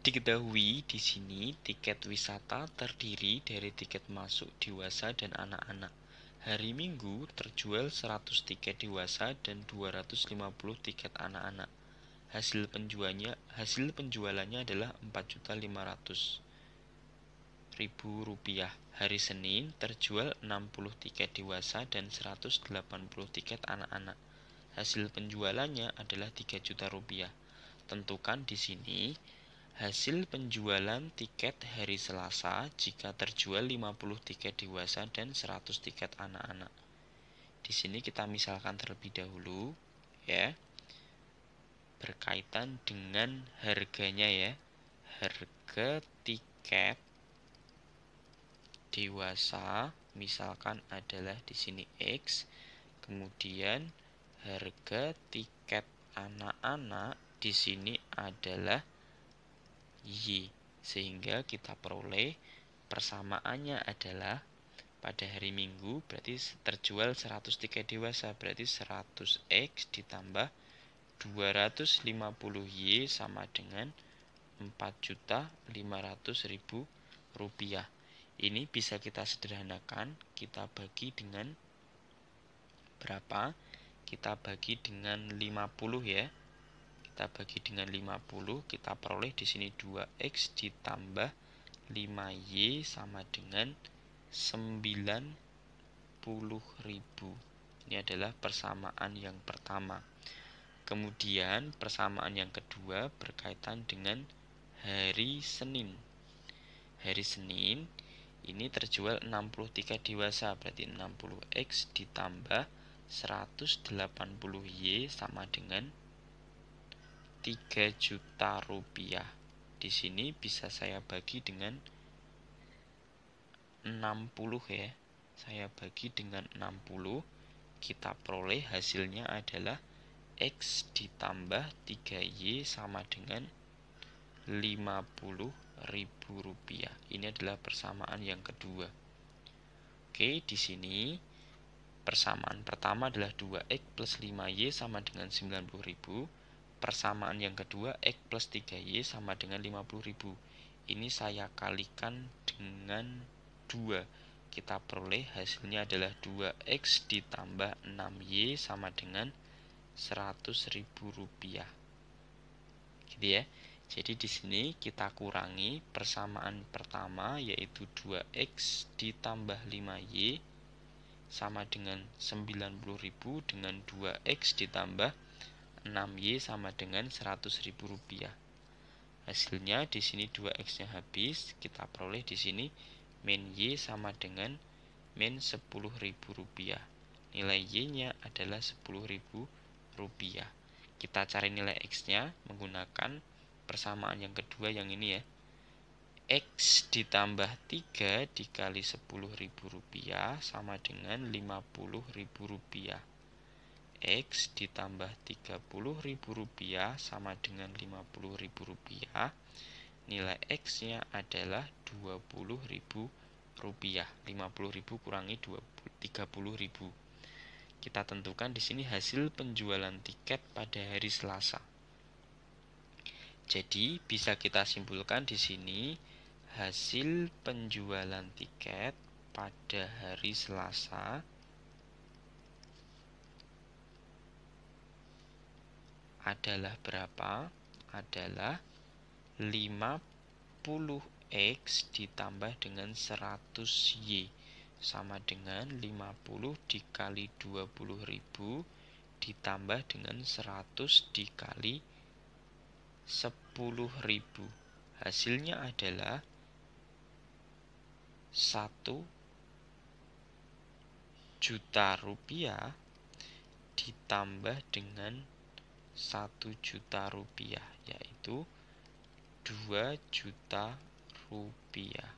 Diketahui di sini tiket wisata terdiri dari tiket masuk dewasa dan anak-anak. Hari Minggu terjual 100 tiket dewasa dan 250 tiket anak-anak. Hasil penjualannya hasil penjualannya adalah 4.500 ribu rupiah. Hari Senin terjual 60 tiket dewasa dan 180 tiket anak-anak. Hasil penjualannya adalah 3 juta rupiah. Tentukan di sini Hasil penjualan tiket hari Selasa jika terjual 50 tiket dewasa dan 100 tiket anak-anak. Di sini kita misalkan terlebih dahulu ya. Berkaitan dengan harganya ya. Harga tiket dewasa misalkan adalah di sini X, kemudian harga tiket anak-anak di sini adalah Y sehingga kita peroleh persamaannya adalah pada hari Minggu berarti terjual 100 tiket dewasa berarti 100 X ditambah 250 Y sama dengan 4.500.000 rupiah ini bisa kita sederhanakan kita bagi dengan berapa kita bagi dengan 50 ya kita bagi dengan 50 kita peroleh di sini 2x ditambah 5y sama dengan 90.000 ini adalah persamaan yang pertama kemudian persamaan yang kedua berkaitan dengan hari Senin hari Senin ini terjual 63 dewasa berarti 60x ditambah 180y sama dengan 3 juta rupiah. Di sini bisa saya bagi dengan 60 ya. Saya bagi dengan 60, kita peroleh hasilnya adalah X ditambah 3Y sama dengan 50 ribu rupiah. Ini adalah persamaan yang kedua. Oke, di sini persamaan pertama adalah 2X plus 5Y sama dengan 90 ribu Persamaan yang kedua, X plus 3Y sama dengan 50.000. Ini saya kalikan dengan 2. Kita peroleh hasilnya adalah 2X ditambah 6Y sama dengan 100.000 rupiah. Gitu ya. Jadi di sini kita kurangi persamaan pertama yaitu 2x ditambah 5y sama dengan 90.000 dengan 2x ditambah 6Y sama dengan 100 ribu rupiah. Hasilnya di sini 2X-nya habis, kita peroleh di sini min Y sama dengan min 10 ribu rupiah. Nilai Y-nya adalah 10.000 rupiah. Kita cari nilai X-nya menggunakan persamaan yang kedua yang ini ya. X ditambah 3 dikali 10.000 rupiah sama dengan 50.000 rupiah. X ditambah rp rupiah sama dengan rp rupiah. nilai X nya adalah Rp20.000 50.000 kurangi 30.000 kita tentukan di sini hasil penjualan tiket pada hari Selasa jadi bisa kita simpulkan di sini hasil penjualan tiket pada hari Selasa adalah berapa? Adalah 50x ditambah dengan 100y sama dengan 50 dikali 20.000 ditambah dengan 100 dikali 10.000. Hasilnya adalah 1 juta rupiah ditambah dengan satu juta rupiah yaitu dua juta rupiah